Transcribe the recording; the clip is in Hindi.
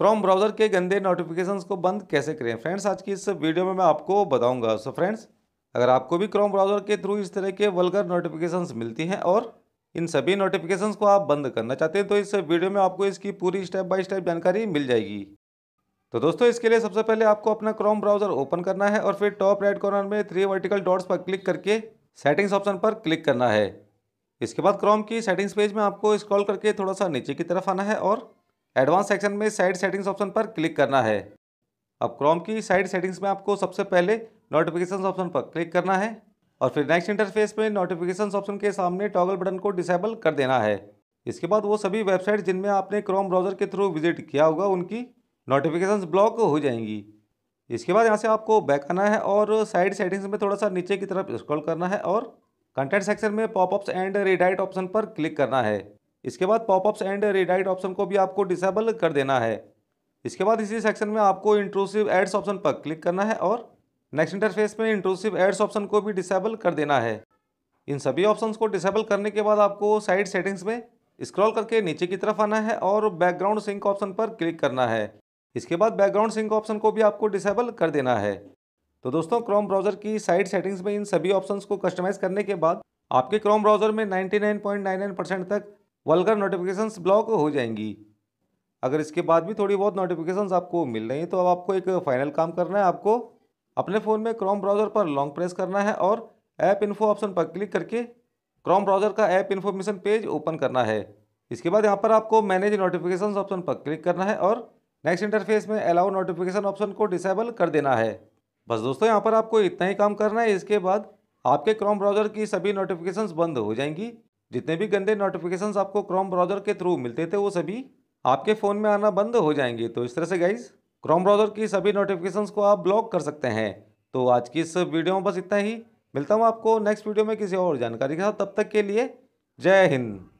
क्रोम ब्राउज़र के गंदे नोटिफिकेशंस को बंद कैसे करें फ्रेंड्स आज की इस वीडियो में मैं आपको बताऊंगा सो फ्रेंड्स अगर आपको भी क्रोम ब्राउज़र के थ्रू इस तरह के वलगर नोटिफिकेशंस मिलती हैं और इन सभी नोटिफिकेशंस को आप बंद करना चाहते हैं तो इस वीडियो में आपको इसकी पूरी स्टेप बाय स्टेप जानकारी मिल जाएगी तो दोस्तों इसके लिए सबसे पहले आपको अपना क्रोम ब्राउज़र ओपन करना है और फिर टॉप राइट कॉर्नर में थ्री वर्टिकल डॉट्स पर क्लिक करके सेटिंग्स ऑप्शन पर क्लिक करना है इसके बाद क्रोम की सेटिंग्स पेज में आपको स्क्रॉल करके थोड़ा सा नीचे की तरफ आना है और एडवांस सेक्शन में साइड सेटिंग्स ऑप्शन पर क्लिक करना है अब क्रोम की साइड सेटिंग्स में आपको सबसे पहले नोटिफिकेशन ऑप्शन पर क्लिक करना है और फिर नेक्स्ट इंटरफेस में नोटिफिकेशन ऑप्शन के सामने टॉगल बटन को डिसेबल कर देना है इसके बाद वो सभी वेबसाइट जिनमें आपने क्रोम ब्राउज़र के थ्रू विजिट किया होगा उनकी नोटिफिकेशन ब्लॉक हो जाएंगी इसके बाद यहाँ से आपको बैक आना है और साइड सेटिंग्स में थोड़ा सा नीचे की तरफ स्क्रॉल करना है और कंटेंट सेक्शन में पॉपअप्स एंड रिडाइट ऑप्शन पर क्लिक करना है इसके बाद पॉपअप्स एंड रिडाइट ऑप्शन को भी आपको डिसेबल कर देना है इसके बाद इसी सेक्शन में आपको इंट्रोसिव एड्स ऑप्शन पर क्लिक करना है और नेक्स्ट इंटरफेस में इंट्रोसिव एड्स ऑप्शन को भी डिसेबल कर देना है इन सभी ऑप्शंस को डिसेबल करने के बाद आपको साइड सेटिंग्स में स्क्रॉल करके नीचे की तरफ आना है और बैकग्राउंड सिंक ऑप्शन पर क्लिक करना है इसके बाद बैकग्राउंड सिंक ऑप्शन को भी आपको डिसेबल कर देना है तो दोस्तों क्रोम ब्राउज़र की साइड सेटिंग्स में इन सभी ऑप्शंस को कस्टमाइज़ करने के बाद आपके क्रोम ब्राउज़र में 99.99 परसेंट तक वलगर नोटिफिकेशंस ब्लॉक हो जाएंगी अगर इसके बाद भी थोड़ी बहुत नोटिफिकेशंस आपको मिल रही हैं तो अब आपको एक फाइनल काम करना है आपको अपने फ़ोन में क्रोम ब्राउज़र पर लॉन्ग प्रेस करना है और ऐप इन्फो ऑप्शन पर क्लिक करके क्रोम ब्राउज़र का ऐप इन्फॉर्मेशन पेज ओपन करना है इसके बाद यहाँ पर आपको मैनेज नोटिफिकेशन ऑप्शन पर क्लिक करना है और नेक्स्ट इंटरफेस में अलाउ नोटिफिकेशन ऑप्शन को डिसेबल कर देना है बस दोस्तों यहाँ पर आपको इतना ही काम करना है इसके बाद आपके क्रोम ब्राउज़र की सभी नोटिफिकेशंस बंद हो जाएंगी जितने भी गंदे नोटिफिकेशंस आपको क्रोम ब्राउज़र के थ्रू मिलते थे वो सभी आपके फ़ोन में आना बंद हो जाएंगे तो इस तरह से गाइज क्रोम ब्राउज़र की सभी नोटिफिकेशंस को आप ब्लॉक कर सकते हैं तो आज की इस वीडियो में बस इतना ही मिलता हूँ आपको नेक्स्ट वीडियो में किसी और जानकारी के साथ तब तक के लिए जय हिंद